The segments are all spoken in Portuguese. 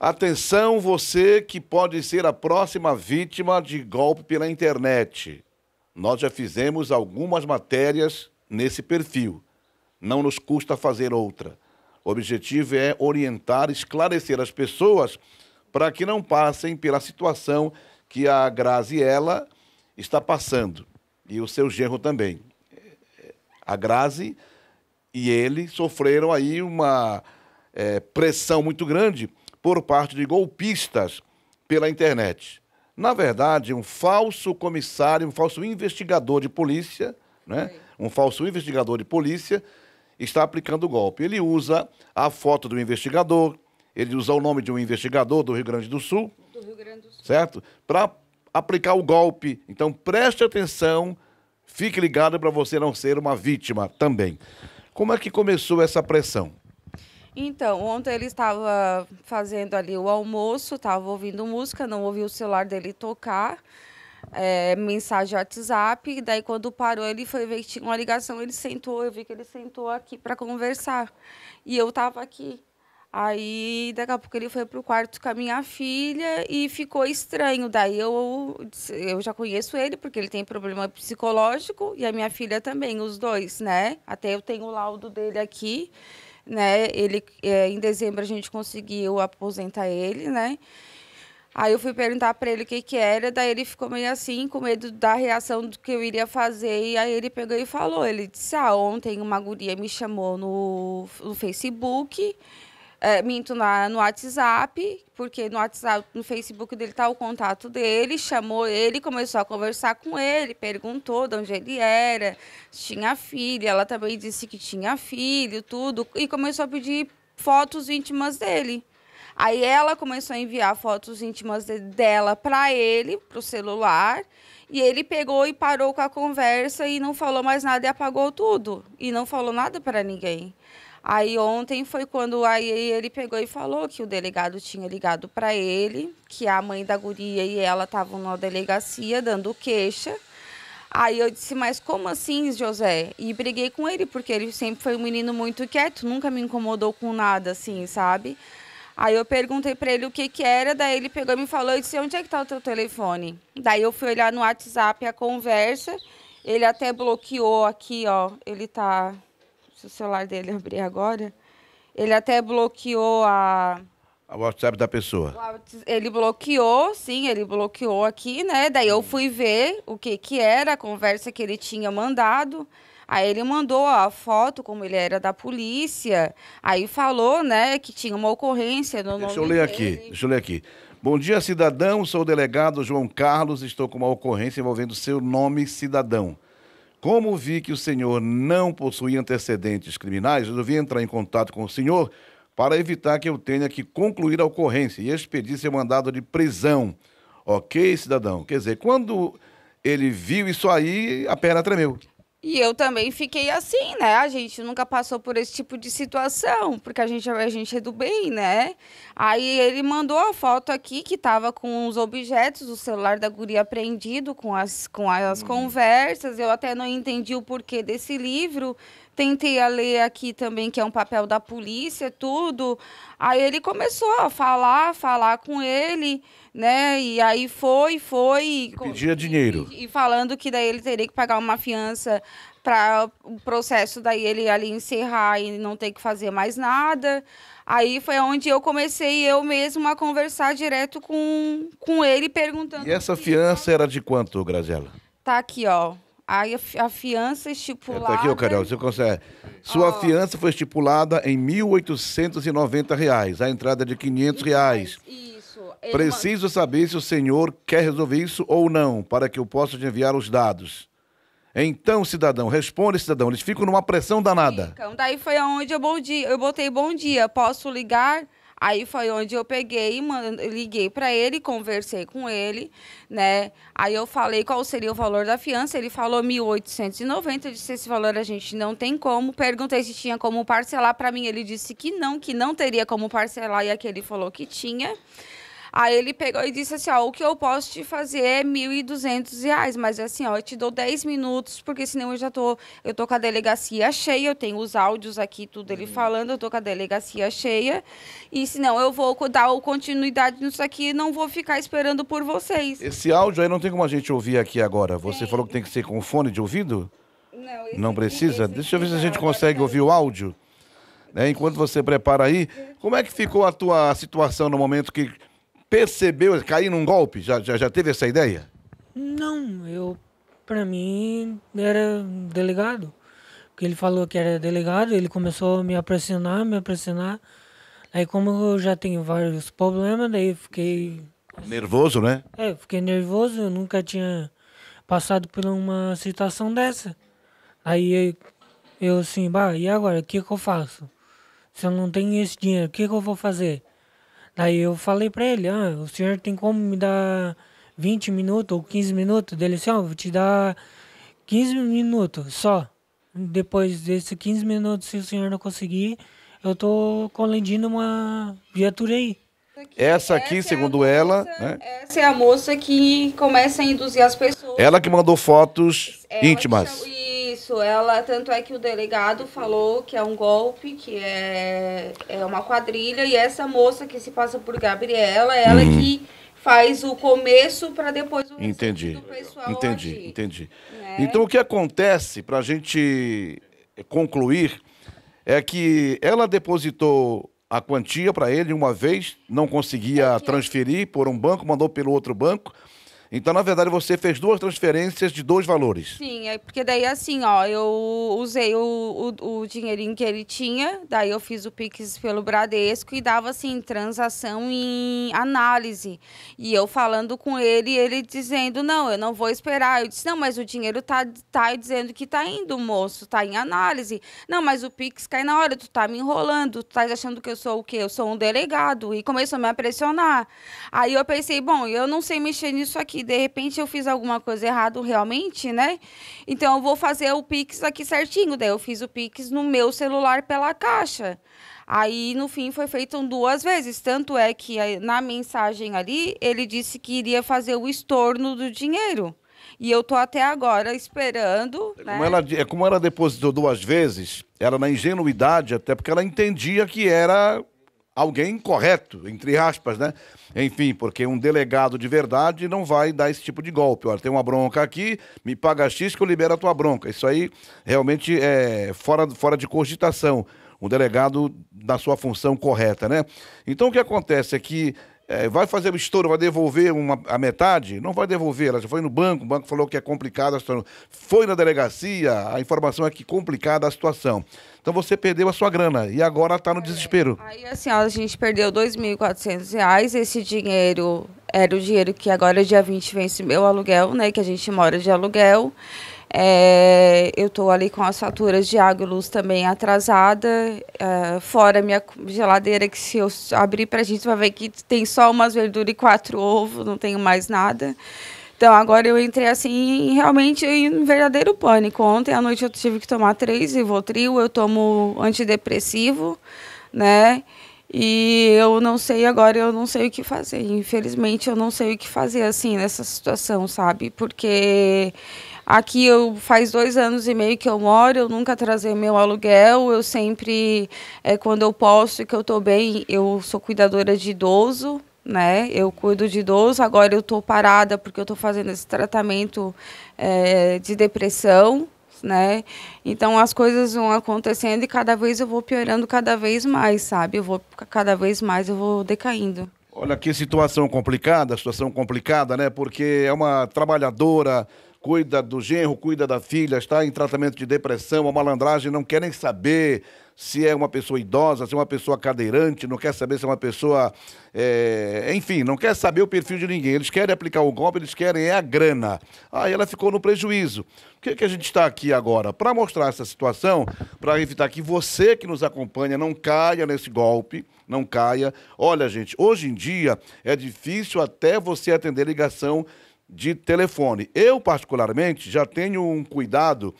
Atenção, você que pode ser a próxima vítima de golpe pela internet. Nós já fizemos algumas matérias nesse perfil. Não nos custa fazer outra. O objetivo é orientar, esclarecer as pessoas para que não passem pela situação que a Graziella está passando e o seu genro também. A Grazi e ele sofreram aí uma é, pressão muito grande por parte de golpistas pela internet. Na verdade, um falso comissário, um falso investigador de polícia, né? um falso investigador de polícia está aplicando o golpe. Ele usa a foto do investigador, ele usa o nome de um investigador do Rio Grande do Sul, do Rio Grande do Sul. certo? Para aplicar o golpe. Então preste atenção, fique ligado para você não ser uma vítima também. Como é que começou essa pressão? Então, ontem ele estava fazendo ali o almoço, estava ouvindo música, não ouvi o celular dele tocar, é, mensagem WhatsApp, e daí quando parou ele foi ver que tinha uma ligação, ele sentou, eu vi que ele sentou aqui para conversar. E eu estava aqui. Aí daqui a pouco ele foi para o quarto com a minha filha e ficou estranho. Daí eu, eu já conheço ele, porque ele tem problema psicológico, e a minha filha também, os dois, né? Até eu tenho o laudo dele aqui né? Ele, é, em dezembro a gente conseguiu aposentar ele, né? Aí eu fui perguntar para ele o que que era, daí ele ficou meio assim, com medo da reação do que eu iria fazer. E aí ele pegou e falou, ele disse, ah, ontem uma guria me chamou no, no Facebook é, minto na, no WhatsApp, porque no WhatsApp, no Facebook dele tá o contato dele, chamou ele, começou a conversar com ele, perguntou de onde ele era, se tinha filho, ela também disse que tinha filho, tudo, e começou a pedir fotos íntimas dele. Aí ela começou a enviar fotos íntimas de, dela para ele, pro celular, e ele pegou e parou com a conversa e não falou mais nada e apagou tudo, e não falou nada para ninguém. Aí ontem foi quando aí ele pegou e falou que o delegado tinha ligado para ele, que a mãe da guria e ela estavam na delegacia dando queixa. Aí eu disse, mas como assim, José? E briguei com ele, porque ele sempre foi um menino muito quieto, nunca me incomodou com nada, assim, sabe? Aí eu perguntei para ele o que que era, daí ele pegou e me falou, eu disse, onde é que tá o teu telefone? Daí eu fui olhar no WhatsApp a conversa, ele até bloqueou aqui, ó, ele tá se o celular dele abrir agora, ele até bloqueou a. O WhatsApp da pessoa. Ele bloqueou, sim, ele bloqueou aqui, né? Daí eu fui ver o que, que era a conversa que ele tinha mandado. Aí ele mandou a foto, como ele era da polícia. Aí falou, né, que tinha uma ocorrência no deixa nome eu ler dele. aqui, deixa eu ler aqui. Bom dia, cidadão. Sou o delegado João Carlos. Estou com uma ocorrência envolvendo seu nome, cidadão. Como vi que o senhor não possuía antecedentes criminais, resolvi entrar em contato com o senhor para evitar que eu tenha que concluir a ocorrência e expedir seu mandado de prisão. Ok, cidadão? Quer dizer, quando ele viu isso aí, a perna tremeu. E eu também fiquei assim, né? A gente nunca passou por esse tipo de situação, porque a gente, a gente é do bem, né? Aí ele mandou a foto aqui que tava com os objetos, o celular da guria apreendido com as, com as hum. conversas. Eu até não entendi o porquê desse livro, tentei ler aqui também, que é um papel da polícia, tudo. Aí ele começou a falar, falar com ele, né? E aí foi, foi. E pedia e, dinheiro. E, e falando que daí ele teria que pagar uma fiança para o processo daí ele ali encerrar e não ter que fazer mais nada. Aí foi onde eu comecei eu mesma a conversar direto com, com ele, perguntando. E essa fiança era de quanto, Graziela? Tá aqui, ó. Aí a, fiança estipulada. Tá aqui, ô Carol, você consegue. Sua oh. fiança foi estipulada em R$ 1.890, reais, a entrada é de R$ 500. Reais. Isso. Ele Preciso saber se o senhor quer resolver isso ou não, para que eu possa te enviar os dados. Então, cidadão, responde, cidadão. Eles ficam numa pressão danada. Ficam. Daí foi aonde eu, bom dia, eu botei bom dia. Posso ligar? Aí foi onde eu peguei, mand... liguei para ele, conversei com ele, né? Aí eu falei qual seria o valor da fiança, ele falou 1.890, eu disse esse valor a gente não tem como. Perguntei se tinha como parcelar para mim, ele disse que não, que não teria como parcelar e aquele falou que tinha. Aí ele pegou e disse assim, ó, o que eu posso te fazer é R$ 1.200, mas é assim, ó, eu te dou 10 minutos, porque senão eu já tô, eu tô com a delegacia cheia, eu tenho os áudios aqui, tudo ele uhum. falando, eu tô com a delegacia cheia, e senão eu vou dar continuidade nisso aqui e não vou ficar esperando por vocês. Esse áudio aí não tem como a gente ouvir aqui agora, você tem. falou que tem que ser com fone de ouvido? Não, não precisa? Aqui, Deixa eu ver se a gente consegue ouvir o áudio. Né? Enquanto você prepara aí, como é que ficou a tua situação no momento que percebeu cair num golpe? Já, já, já teve essa ideia? Não, eu, para mim, era delegado. Porque ele falou que era delegado, ele começou a me pressionar, me pressionar. Aí, como eu já tenho vários problemas, daí fiquei. Nervoso, né? É, fiquei nervoso, eu nunca tinha passado por uma situação dessa. Aí eu, assim, bah, e agora? O que, que eu faço? Se eu não tenho esse dinheiro, o que, que eu vou fazer? Aí eu falei para ele, ah, o senhor tem como me dar 20 minutos ou 15 minutos? Ele disse, ah, vou te dar 15 minutos só. Depois desses 15 minutos, se o senhor não conseguir, eu tô colidindo uma viatura aí. Essa aqui, essa é segundo é ela. né? Essa é a moça que começa a induzir as pessoas. Ela que mandou fotos ela íntimas. Isso, ela, tanto é que o delegado falou que é um golpe, que é, é uma quadrilha, e essa moça que se passa por Gabriela, ela é uhum. que faz o começo para depois o entendi, do pessoal Entendi, agir, entendi. Né? Então o que acontece, para a gente eh, concluir, é que ela depositou a quantia para ele uma vez, não conseguia transferir por um banco, mandou pelo outro banco, então, na verdade, você fez duas transferências de dois valores. Sim, é porque daí assim, ó, eu usei o, o, o dinheirinho que ele tinha, daí eu fiz o Pix pelo Bradesco e dava assim, transação em análise. E eu falando com ele, ele dizendo, não, eu não vou esperar. Eu disse, não, mas o dinheiro tá, tá dizendo que tá indo, moço, tá em análise. Não, mas o Pix cai na hora, tu tá me enrolando, tu tá achando que eu sou o quê? Eu sou um delegado. E começou a me pressionar. Aí eu pensei, bom, eu não sei mexer nisso aqui e de repente eu fiz alguma coisa errada realmente, né? Então eu vou fazer o Pix aqui certinho. Daí eu fiz o Pix no meu celular pela caixa. Aí no fim foi feito duas vezes. Tanto é que na mensagem ali ele disse que iria fazer o estorno do dinheiro. E eu tô até agora esperando. É né? Como, ela, é como ela depositou duas vezes, ela na ingenuidade, até porque ela entendia que era alguém correto, entre aspas, né? Enfim, porque um delegado de verdade não vai dar esse tipo de golpe. Olha, tem uma bronca aqui, me paga X que eu libero a tua bronca. Isso aí realmente é fora, fora de cogitação. Um delegado da sua função correta, né? Então o que acontece é que é, vai fazer o estouro, vai devolver uma, a metade? Não vai devolver, ela já foi no banco, o banco falou que é complicado a situação. Foi na delegacia, a informação é que complicada a situação. Então você perdeu a sua grana e agora está no é, desespero. Aí assim, ó, a gente perdeu R$ 2.400, esse dinheiro era o dinheiro que agora dia 20 vence meu aluguel, né, que a gente mora de aluguel. É, eu estou ali com as faturas de água e luz também atrasada, é, fora minha geladeira, que se eu abrir para a gente vai ver que tem só umas verduras e quatro ovos, não tenho mais nada. Então agora eu entrei assim realmente em um verdadeiro pânico. Ontem à noite eu tive que tomar três Rivotril, eu tomo antidepressivo, né? E eu não sei agora, eu não sei o que fazer. Infelizmente, eu não sei o que fazer assim nessa situação, sabe? Porque Aqui eu faz dois anos e meio que eu moro, eu nunca trazei meu aluguel, eu sempre, é, quando eu posso e que eu estou bem, eu sou cuidadora de idoso, né? Eu cuido de idoso, agora eu estou parada porque eu estou fazendo esse tratamento é, de depressão, né? Então as coisas vão acontecendo e cada vez eu vou piorando cada vez mais, sabe? Eu vou cada vez mais eu vou decaindo. Olha que situação complicada, situação complicada, né? Porque é uma trabalhadora cuida do genro, cuida da filha, está em tratamento de depressão, a malandragem, não querem saber se é uma pessoa idosa, se é uma pessoa cadeirante, não quer saber se é uma pessoa. É... enfim, não quer saber o perfil de ninguém. Eles querem aplicar o golpe, eles querem é a grana. Aí ela ficou no prejuízo. O que, é que a gente está aqui agora? Para mostrar essa situação, para evitar que você que nos acompanha não caia nesse golpe, não caia. Olha, gente, hoje em dia é difícil até você atender ligação de telefone. Eu, particularmente, já tenho um cuidado.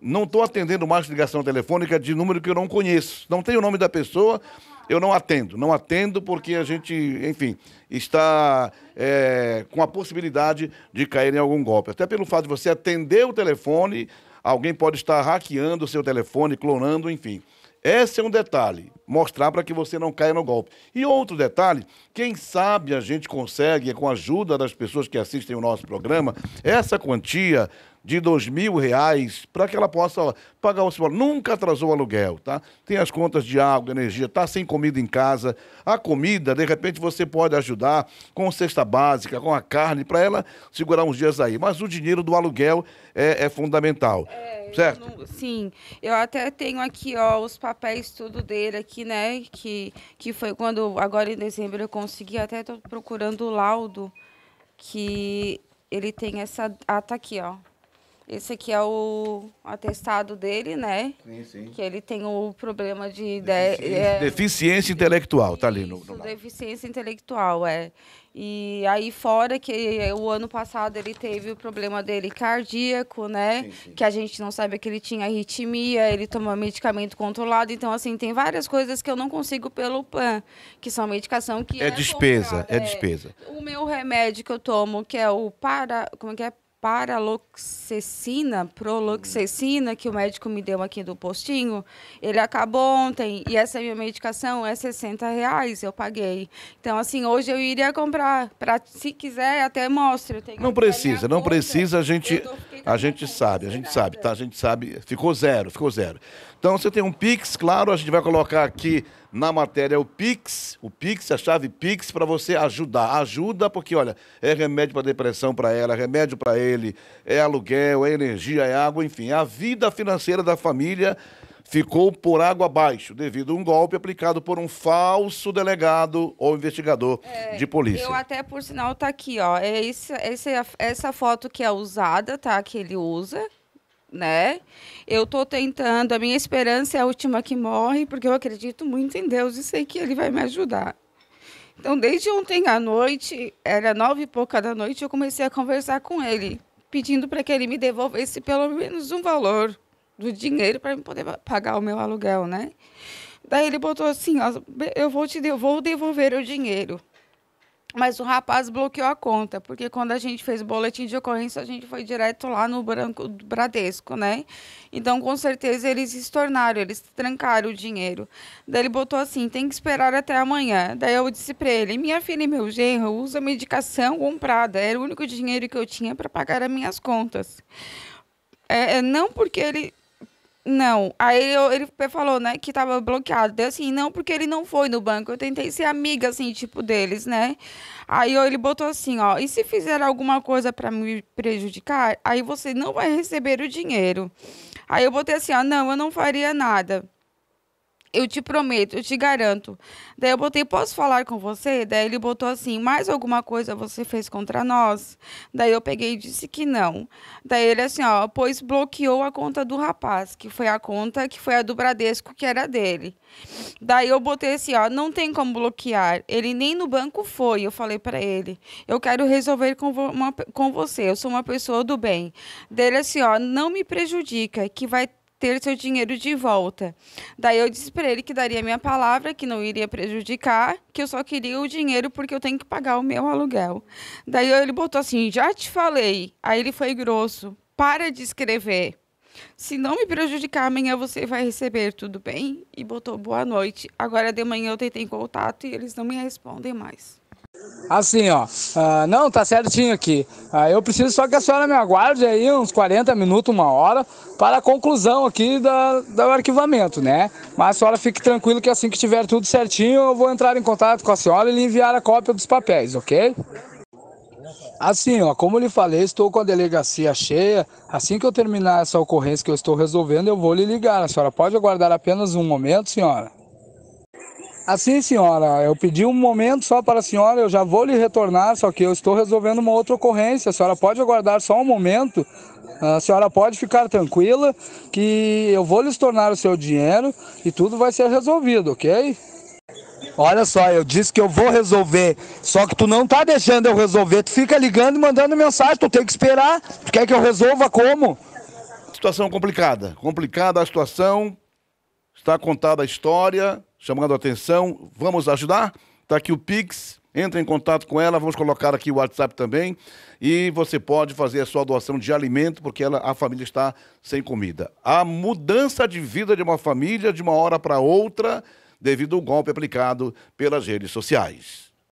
Não estou atendendo mais ligação telefônica de número que eu não conheço. Não tenho o nome da pessoa, eu não atendo. Não atendo porque a gente, enfim, está é, com a possibilidade de cair em algum golpe. Até pelo fato de você atender o telefone, alguém pode estar hackeando o seu telefone, clonando, enfim. Esse é um detalhe, mostrar para que você não caia no golpe. E outro detalhe, quem sabe a gente consegue, com a ajuda das pessoas que assistem o nosso programa, essa quantia de dois mil reais para que ela possa pagar o seu Nunca atrasou o aluguel, tá? Tem as contas de água, energia, tá sem comida em casa. A comida, de repente, você pode ajudar com cesta básica, com a carne, para ela segurar uns dias aí. Mas o dinheiro do aluguel é, é fundamental. É, certo? Eu não, sim. Eu até tenho aqui, ó, os papéis tudo dele aqui, né? Que, que foi quando, agora em dezembro, eu consegui. Até tô procurando o laudo que ele tem essa ata ah, tá aqui, ó. Esse aqui é o atestado dele, né? Sim, sim. Que ele tem o problema de. Deficiência, de... É. deficiência intelectual, tá ali no. no... Deficiência intelectual, é. E aí, fora que o ano passado ele teve o problema dele cardíaco, né? Sim, sim. Que a gente não sabe que ele tinha arritmia, ele toma medicamento controlado. Então, assim, tem várias coisas que eu não consigo pelo PAN, que são medicação que. É, é despesa, comprada, é despesa. É. O meu remédio que eu tomo, que é o para. Como é que é? paraloxecina, proloxecina, que o médico me deu aqui do postinho, ele acabou ontem e essa minha medicação é 60 reais, eu paguei. Então, assim, hoje eu iria comprar, pra, se quiser, até mostro. não precisa, não conta. precisa, a gente, a gente sabe, a gente sabe, tá? A gente sabe, ficou zero, ficou zero. Então você tem um Pix, claro, a gente vai colocar aqui na matéria o Pix, o Pix, a chave Pix para você ajudar. Ajuda porque olha, é remédio para depressão para ela, é remédio para ele, é aluguel, é energia, é água, enfim, a vida financeira da família ficou por água abaixo devido a um golpe aplicado por um falso delegado ou investigador é, de polícia. Eu até, por sinal, tá aqui, ó. É esse, esse, é essa foto que é usada, tá? Que ele usa, né? Eu estou tentando, a minha esperança é a última que morre, porque eu acredito muito em Deus e sei que Ele vai me ajudar. Então, desde ontem à noite, era nove e pouca da noite, eu comecei a conversar com ele, pedindo para que ele me devolvesse pelo menos um valor do dinheiro para poder pagar o meu aluguel, né? Daí ele botou assim, ó, eu vou te eu vou devolver o dinheiro. Mas o rapaz bloqueou a conta, porque quando a gente fez o boletim de ocorrência, a gente foi direto lá no branco do Bradesco, né? Então, com certeza, eles se tornaram, eles trancaram o dinheiro. Daí ele botou assim, tem que esperar até amanhã. Daí eu disse para ele, minha filha e meu genro usam medicação comprada. Era o único dinheiro que eu tinha para pagar as minhas contas. É, é não porque ele não. Aí eu, ele falou, né, que tava bloqueado. Deu assim, não, porque ele não foi no banco. Eu tentei ser amiga, assim, tipo, deles, né? Aí eu, ele botou assim, ó, e se fizer alguma coisa para me prejudicar, aí você não vai receber o dinheiro. Aí eu botei assim, ó, não, eu não faria nada eu te prometo, eu te garanto. Daí eu botei, posso falar com você? Daí ele botou assim, mais alguma coisa você fez contra nós? Daí eu peguei e disse que não. Daí ele assim, ó, pois bloqueou a conta do rapaz, que foi a conta que foi a do Bradesco, que era dele. Daí eu botei assim, ó, não tem como bloquear. Ele nem no banco foi. Eu falei para ele, eu quero resolver com, vo uma, com você, eu sou uma pessoa do bem. Dele assim, ó, não me prejudica, que vai ter seu dinheiro de volta. Daí eu disse para ele que daria minha palavra, que não iria prejudicar, que eu só queria o dinheiro porque eu tenho que pagar o meu aluguel. Daí ele botou assim: já te falei. Aí ele foi grosso: para de escrever. Se não me prejudicar, amanhã você vai receber, tudo bem? E botou boa noite. Agora de manhã eu tentei contato e eles não me respondem mais. Assim, ó. Ah, não, tá certinho aqui. Ah, eu preciso só que a senhora me aguarde aí uns 40 minutos, uma hora, para a conclusão aqui da, do arquivamento, né? Mas a senhora fique tranquilo que assim que tiver tudo certinho, eu vou entrar em contato com a senhora e lhe enviar a cópia dos papéis, ok? Assim, ó, como lhe falei, estou com a delegacia cheia. Assim que eu terminar essa ocorrência que eu estou resolvendo, eu vou lhe ligar. A senhora pode aguardar apenas um momento, senhora? Assim, senhora, eu pedi um momento só para a senhora, eu já vou lhe retornar, só que eu estou resolvendo uma outra ocorrência. A senhora pode aguardar só um momento? A senhora pode ficar tranquila que eu vou lhes tornar o seu dinheiro e tudo vai ser resolvido, ok? Olha só, eu disse que eu vou resolver. Só que tu não tá deixando eu resolver. Tu fica ligando e mandando mensagem. Tu tem que esperar. Tu quer que eu resolva como? Situação complicada. Complicada a situação. Está contada a história chamando a atenção. Vamos ajudar? Está aqui o Pix. Entre em contato com ela, vamos colocar aqui o WhatsApp também. E você pode fazer a sua doação de alimento, porque ela, a família está sem comida. A mudança de vida de uma família de uma hora para outra, devido ao golpe aplicado pelas redes sociais.